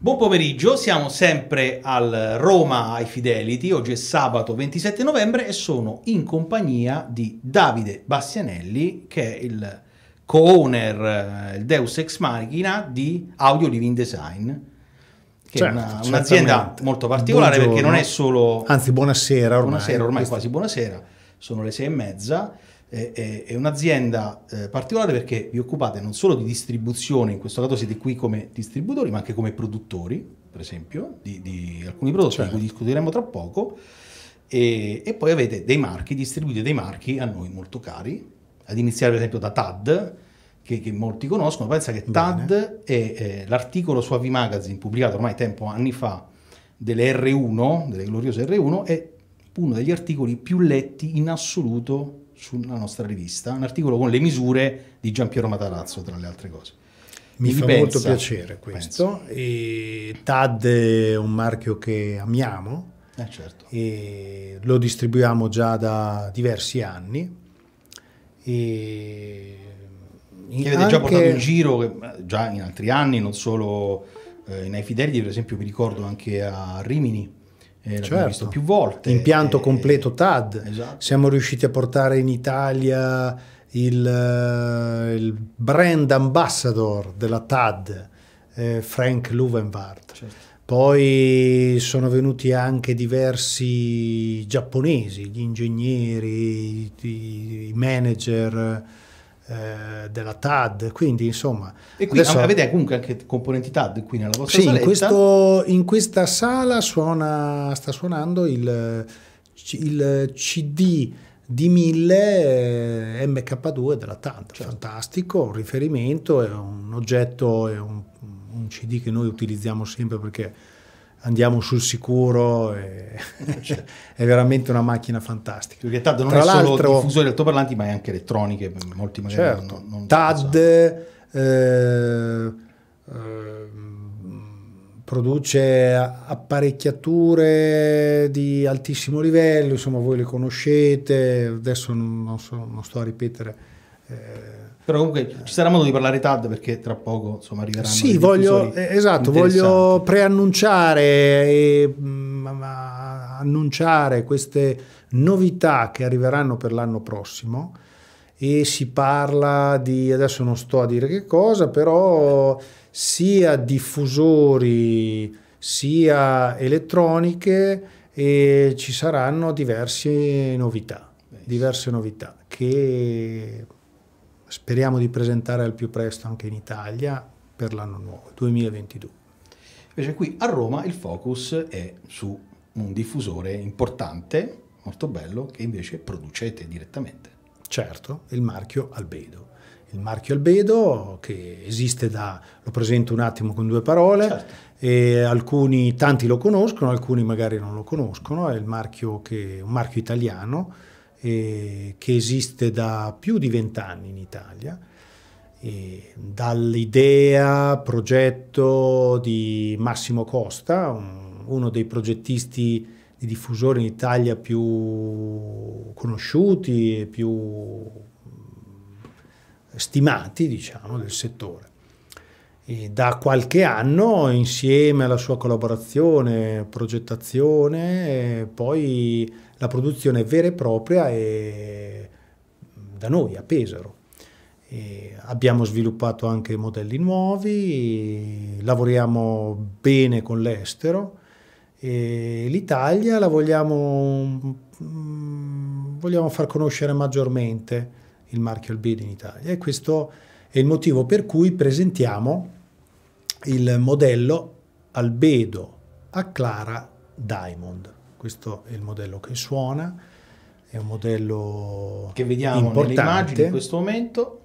Buon pomeriggio, siamo sempre al Roma ai Fidelity, oggi è sabato 27 novembre e sono in compagnia di Davide Bastianelli che è il co-owner, eh, il deus ex machina di Audio Living Design che certo, è una, un'azienda molto particolare Buongiorno. perché non è solo... Anzi buonasera ormai. Buonasera, ormai questa... quasi buonasera, sono le sei e mezza eh, eh, è un'azienda eh, particolare perché vi occupate non solo di distribuzione, in questo caso siete qui come distributori, ma anche come produttori, per esempio, di, di alcuni prodotti certo. di cui certo. discuteremo tra poco, e, e, poi avete dei marchi, distribuite dei marchi a noi molto cari, ad iniziare per esempio da TAD, che, che molti conoscono, pensa che Bene. TAD è, è l'articolo su Avi Magazine pubblicato ormai tempo, anni fa, delle R1, delle gloriose R1, è uno degli articoli più letti in assoluto sulla nostra rivista, un articolo con le misure di Giampiero Matarazzo, tra le altre cose. Mi Quindi fa pensa, molto piacere questo. TAD è un marchio che amiamo, eh certo. e lo distribuiamo già da diversi anni. E che avete già portato in giro eh, già in altri anni, non solo eh, in Ai per esempio mi ricordo anche a Rimini eh, certo. visto più volte. Impianto e, eh, completo TAD, esatto. siamo riusciti a portare in Italia il, eh, il brand ambassador della TAD, eh, Frank Luvenwart. Certo. Poi sono venuti anche diversi giapponesi, gli ingegneri, i, i manager eh, della TAD, quindi insomma... E qui adesso... avete comunque anche componenti TAD qui nella vostra sì, saletta? Sì, questo, in questa sala suona, sta suonando il, il CD di 1000 eh, MK2 della TAD, certo. fantastico, un riferimento, è un oggetto, è un, un CD che noi utilizziamo sempre perché andiamo sul sicuro, e... Eh, certo. è veramente una macchina fantastica. Perché TAD non Tra è solo diffusore altoparlanti, ma è anche elettroniche, molti magari certo. non, non TAD eh, eh, produce apparecchiature di altissimo livello, insomma voi le conoscete, adesso non, so, non sto a ripetere... Eh, però comunque ci sarà modo di parlare TAD perché tra poco insomma arriveranno. Sì, voglio, eh, esatto, voglio preannunciare e mh, mm, annunciare queste novità che arriveranno per l'anno prossimo e si parla di, adesso non sto a dire che cosa, però sia diffusori sia elettroniche e ci saranno diverse novità, diverse novità che speriamo di presentare al più presto anche in Italia per l'anno nuovo, 2022. Invece qui a Roma il focus è su un diffusore importante, molto bello, che invece producete direttamente. Certo, il marchio Albedo. Il marchio Albedo che esiste da, lo presento un attimo con due parole, certo. e alcuni, tanti lo conoscono, alcuni magari non lo conoscono, è marchio che, un marchio italiano eh, che esiste da più di vent'anni in Italia, eh, dall'idea, progetto di Massimo Costa, un, uno dei progettisti di diffusore in Italia più conosciuti e più stimati, diciamo, del settore e da qualche anno, insieme alla sua collaborazione, progettazione, poi la produzione vera e propria è da noi a Pesaro. E abbiamo sviluppato anche modelli nuovi, lavoriamo bene con l'estero e l'Italia la vogliamo, mm, vogliamo, far conoscere maggiormente il marchio Albedo in Italia e questo è il motivo per cui presentiamo il modello albedo a Clara Diamond. Questo è il modello che suona, è un modello che vediamo importante. nelle immagini in questo momento.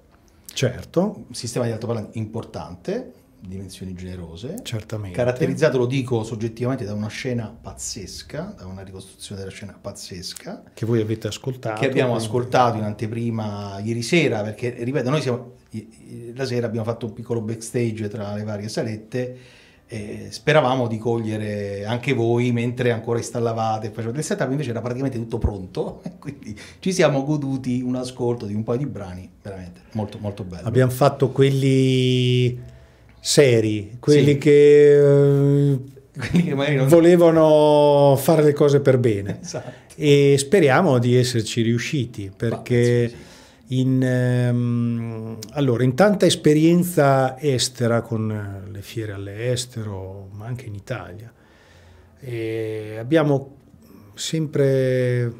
Certo. sistema di altoparlante importante, dimensioni generose. Certamente. Caratterizzato, lo dico soggettivamente, da una scena pazzesca, da una ricostruzione della scena pazzesca. Che voi avete ascoltato. Che abbiamo quindi... ascoltato in anteprima ieri sera, perché, ripeto, noi siamo... La sera abbiamo fatto un piccolo backstage tra le varie salette e speravamo di cogliere anche voi mentre ancora installavate e facevate il setup, invece era praticamente tutto pronto, quindi ci siamo goduti un ascolto di un paio di brani veramente molto molto bello. Abbiamo fatto quelli seri, quelli sì. che... Eh, non... volevano fare le cose per bene esatto. e speriamo di esserci riusciti perché in, ehm, allora, in tanta esperienza estera con le fiere all'estero ma anche in Italia abbiamo sempre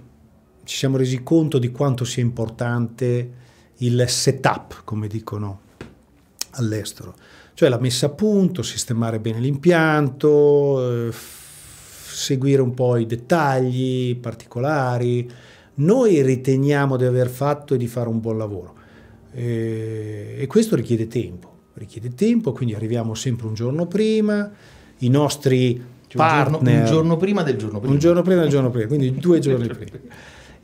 ci siamo resi conto di quanto sia importante il setup come dicono all'estero. Cioè la messa a punto, sistemare bene l'impianto, eh, seguire un po' i dettagli particolari. Noi riteniamo di aver fatto e di fare un buon lavoro eh, e questo richiede tempo, richiede tempo, quindi arriviamo sempre un giorno prima, i nostri cioè, partner... Un giorno, un giorno prima del giorno prima. Un giorno prima del giorno prima, quindi due giorni prima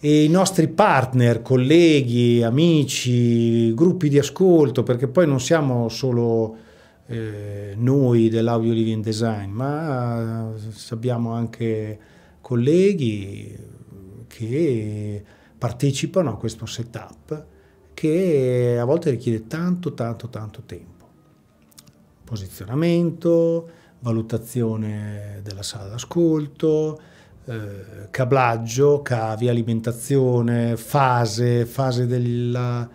e i nostri partner, colleghi, amici, gruppi di ascolto, perché poi non siamo solo eh, noi dell'audio living design, ma eh, abbiamo anche colleghi che partecipano a questo setup che a volte richiede tanto, tanto, tanto tempo. Posizionamento, valutazione della sala d'ascolto, eh, cablaggio, cavi, alimentazione, fase, fase della,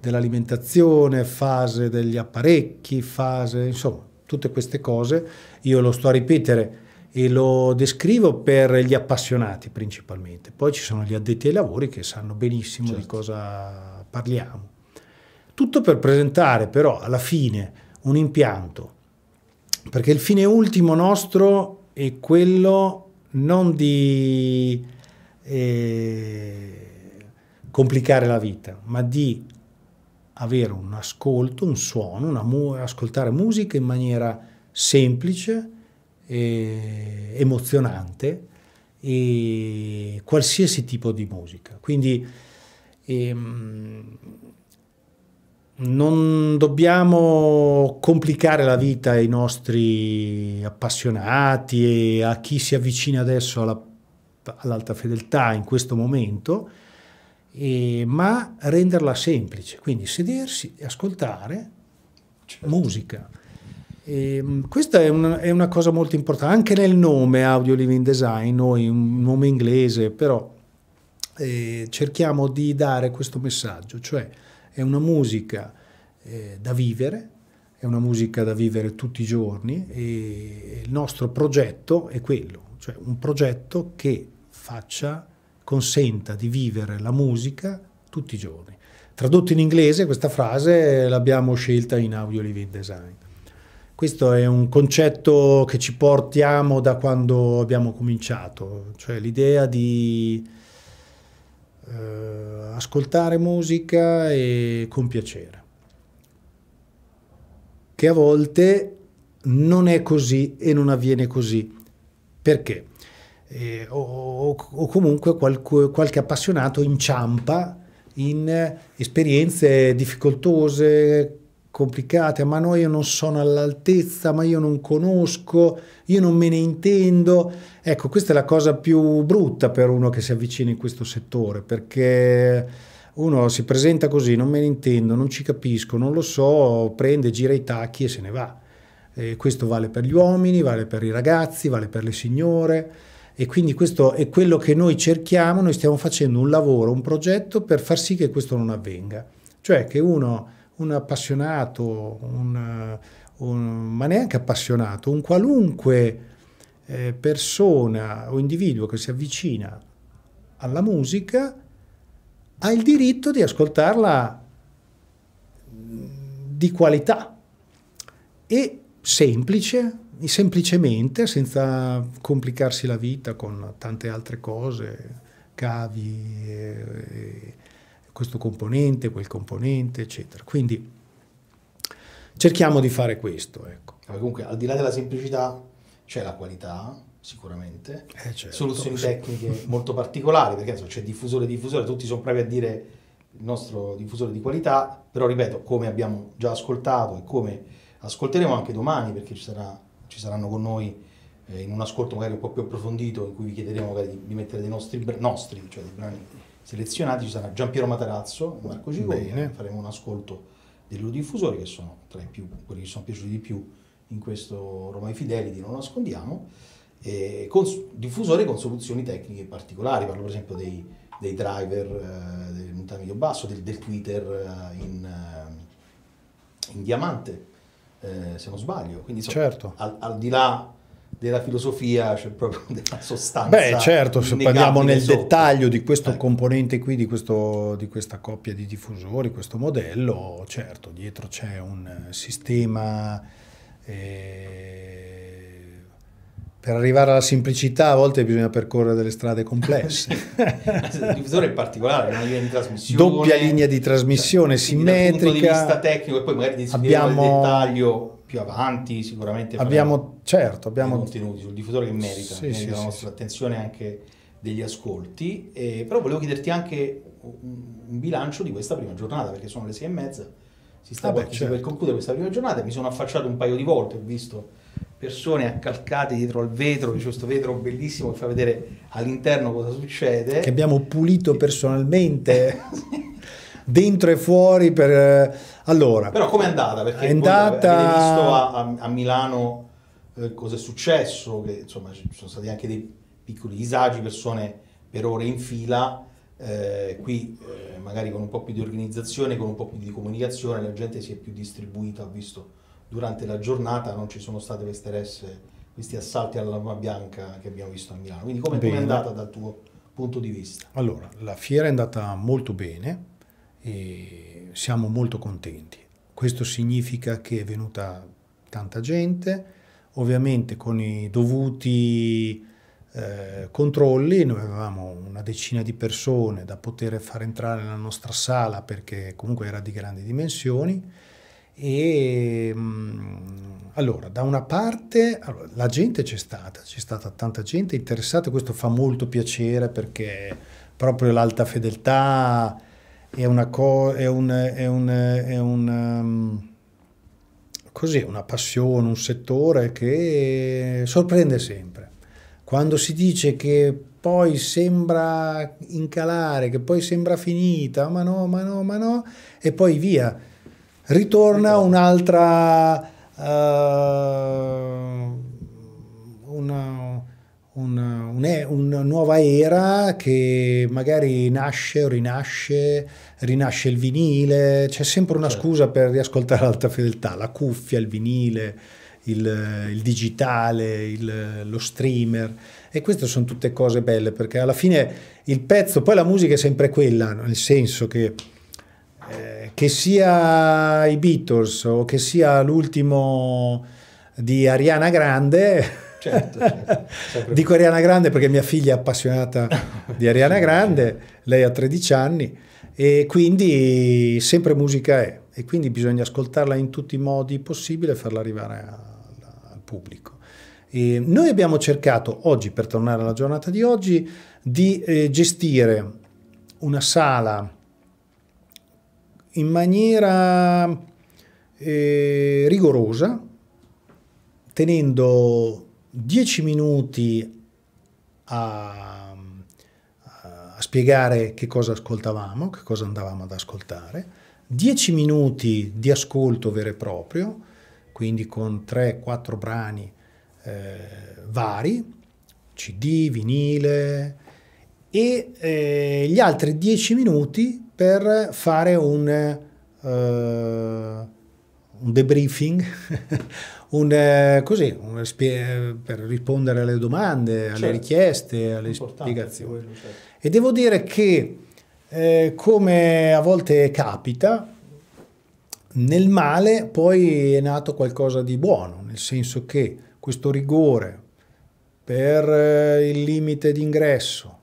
dell'alimentazione, fase degli apparecchi, fase, insomma, tutte queste cose io lo sto a ripetere e lo descrivo per gli appassionati principalmente. Poi ci sono gli addetti ai lavori che sanno benissimo certo. di cosa parliamo. Tutto per presentare però alla fine un impianto, perché il fine ultimo nostro è quello non di eh, complicare la vita, ma di avere un ascolto, un suono, mu ascoltare musica in maniera semplice, e emozionante e qualsiasi tipo di musica. Quindi ehm, non dobbiamo complicare la vita ai nostri appassionati e a chi si avvicina adesso all'alta fedeltà in questo momento, e, ma renderla semplice, quindi sedersi e ascoltare certo. musica. E, ehm, questa è una, è una, cosa molto importante, anche nel nome Audio Living Design, noi un nome inglese, però eh, cerchiamo di dare questo messaggio, cioè è una musica eh, da vivere, è una musica da vivere tutti i giorni e il nostro progetto è quello, cioè un progetto che faccia, consenta di vivere la musica tutti i giorni. Tradotto in inglese questa frase l'abbiamo scelta in Audio Living Design. Questo è un concetto che ci portiamo da quando abbiamo cominciato, cioè l'idea di eh, ascoltare musica e con piacere, che a volte non è così e non avviene così. Perché? Eh, o, o, comunque qualche, qualche appassionato inciampa in esperienze difficoltose, complicate, ma no, io non sono all'altezza, ma io non conosco, io non me ne intendo. Ecco, questa è la cosa più brutta per uno che si avvicina in questo settore, perché uno si presenta così, non me ne intendo, non ci capisco, non lo so, prende, gira i tacchi e se ne va. E questo vale per gli uomini, vale per i ragazzi, vale per le signore. E quindi questo è quello che noi cerchiamo, noi stiamo facendo un lavoro, un progetto per far sì che questo non avvenga. Cioè che uno un appassionato, un, un, ma neanche appassionato, un qualunque eh, persona o individuo che si avvicina alla musica ha il diritto di ascoltarla mm, di qualità e semplice, semplicemente, senza complicarsi la vita con tante altre cose, cavi. E, eh, e, questo componente, quel componente, eccetera. Quindi cerchiamo di fare questo. Ecco. Comunque, al di là della semplicità, c'è la qualità, sicuramente, eh certo. soluzioni tecniche molto particolari, perché adesso c'è diffusore diffusore, tutti sono proprio a dire il nostro diffusore di qualità, però ripeto, come abbiamo già ascoltato e come ascolteremo anche domani, perché ci, sarà, ci saranno con noi eh, in un ascolto magari un po' più approfondito in cui vi chiederemo magari di, mettere dei nostri, nostri cioè dei brani selezionati, ci sarà Giampiero Matarazzo e Marco Cicone, faremo un ascolto dei loro diffusori che sono tra i più, quelli che sono piaciuti di più in questo Roma ai Fidelity, non lo nascondiamo, e con, diffusori con soluzioni tecniche particolari, parlo per esempio dei, dei driver eh, del montano medio basso, del, del Twitter eh, in, eh, in, diamante, eh, se non sbaglio. Quindi so, certo. al, al, di là della filosofia, cioè proprio della sostanza. Beh, certo, se parliamo nel sotto. dettaglio di questo ecco. componente qui, di, questo, di, questa coppia di diffusori, questo modello, certo, dietro c'è un sistema... Eh, per arrivare alla semplicità a volte bisogna percorrere delle strade complesse. il diffusore è particolare, una linea di trasmissione. Doppia linea di trasmissione cioè, simmetrica. Dal punto di vista tecnico e poi magari di abbiamo... nel dettaglio più avanti sicuramente abbiamo certo abbiamo contenuti sul diffusore che merita, sì, merita sì, la nostra sì. attenzione anche degli ascolti e, però volevo chiederti anche un bilancio di questa prima giornata perché sono le sei e mezza si sta ah certo. per concludere questa prima giornata mi sono affacciato un paio di volte ho visto persone accalcate dietro al vetro c'è questo vetro bellissimo che fa vedere all'interno cosa succede che abbiamo pulito personalmente dentro e fuori. Per, eh, allora, Però com'è andata? Perché è andata... visto a, a, a Milano eh, cosa è successo, che insomma ci sono stati anche dei piccoli disagi, persone per ore in fila, eh, qui eh, magari con un po' più di organizzazione, con un po' più di comunicazione, la gente si è più distribuita, ho visto durante la giornata non ci sono state queste resse, questi assalti alla lama bianca che abbiamo visto a Milano. Quindi come è andata dal tuo punto di vista? Allora, la fiera è andata molto bene, e siamo molto contenti. Questo significa che è venuta tanta gente, ovviamente con i dovuti eh, controlli, noi avevamo una decina di persone da poter far entrare nella nostra sala perché comunque era di grandi dimensioni. E mm, allora, da una parte allora, la gente c'è stata, c'è stata tanta gente interessata, questo fa molto piacere perché proprio l'alta fedeltà, è una cosa, è un, è un, è un um, così, una passione, un settore che sorprende sempre. Quando si dice che poi sembra incalare, che poi sembra finita, ma no, ma no, ma no, e poi via, ritorna un'altra... Uh, una nuova era che magari nasce o rinasce, rinasce il vinile, c'è sempre una certo. scusa per riascoltare l'alta fedeltà, la cuffia, il vinile, il, il digitale, il, lo streamer e queste sono tutte cose belle perché alla fine il pezzo, poi la musica è sempre quella, nel senso che eh, che sia i Beatles o che sia l'ultimo di Ariana Grande, Certo, certo. Dico Ariana Grande perché mia figlia è appassionata di Ariana Grande, lei ha 13 anni e quindi sempre musica è e quindi bisogna ascoltarla in tutti i modi possibili e farla arrivare al, al pubblico. E noi abbiamo cercato oggi, per tornare alla giornata di oggi, di eh, gestire una sala in maniera eh, rigorosa, tenendo 10 minuti a, a, spiegare che cosa ascoltavamo, che cosa andavamo ad ascoltare, 10 minuti di ascolto vero e proprio, quindi con 3-4 brani eh, vari, CD, vinile, e eh, gli altri 10 minuti per fare un, eh, un debriefing, un, eh, così, un per rispondere alle domande, certo. alle richieste, alle Importante spiegazioni. Quello, certo. E devo dire che, eh, come a volte capita, nel male poi è nato qualcosa di buono, nel senso che questo rigore per eh, il limite d'ingresso,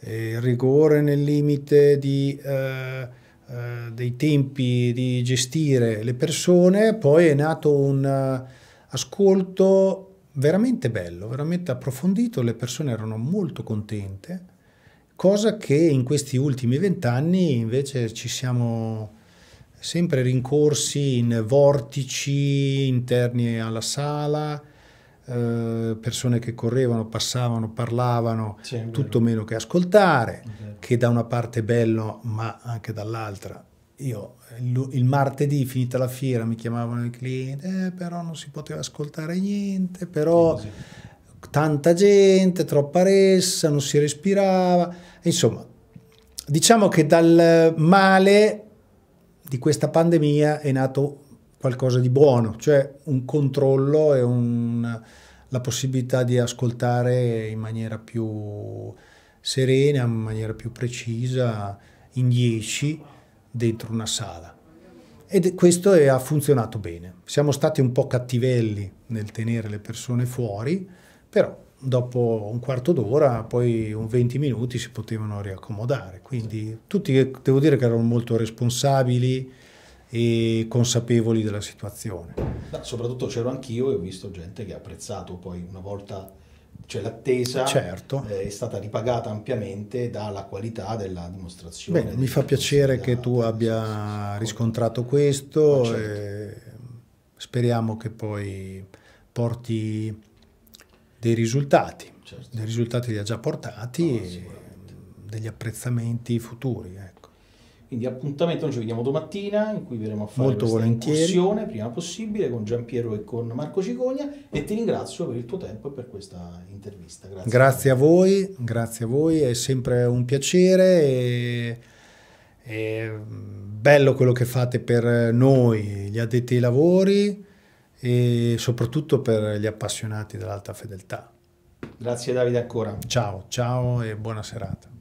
eh, il rigore nel limite di, eh, eh, dei tempi di gestire le persone, poi è nato un ascolto veramente bello, veramente approfondito, le persone erano molto contente, cosa che in questi ultimi vent'anni invece ci siamo sempre rincorsi in vortici interni alla sala, eh, persone che correvano, passavano, parlavano, sì, tutto meno che ascoltare, che da una parte è bello ma anche dall'altra io il, il, martedì finita la fiera mi chiamavano i clienti, eh, però non si poteva ascoltare niente, però sì, tanta gente, troppa ressa, non si respirava. Insomma, diciamo che dal male di questa pandemia è nato qualcosa di buono, cioè un controllo e un, la possibilità di ascoltare in maniera più serena, in maniera più precisa, in 10 dentro una sala. E questo è, ha funzionato bene. Siamo stati un po' cattivelli nel tenere le persone fuori, però dopo un quarto d'ora, poi un 20 minuti si potevano riaccomodare. Quindi tutti, devo dire che erano molto responsabili e consapevoli della situazione. Ma soprattutto c'ero anch'io e ho visto gente che ha apprezzato poi una volta cioè l'attesa certo. Eh, è stata ripagata ampiamente dalla qualità della dimostrazione. Bene, mi fa piacere che tu abbia riscontrato questo, certo. speriamo che poi porti dei risultati, certo. dei risultati li ha già portati, no, degli apprezzamenti futuri. Ecco. Quindi appuntamento, noi ci vediamo domattina in cui verremo a fare Molto questa volentieri. prima possibile con Giampiero e con Marco Cicogna e ti ringrazio per il tuo tempo e per questa intervista. Grazie, grazie a voi, grazie a voi, è sempre un piacere. E... È mm, bello quello che fate per noi, gli addetti ai lavori e soprattutto per gli appassionati dell'alta fedeltà. Grazie Davide ancora. Ciao, ciao e buona serata.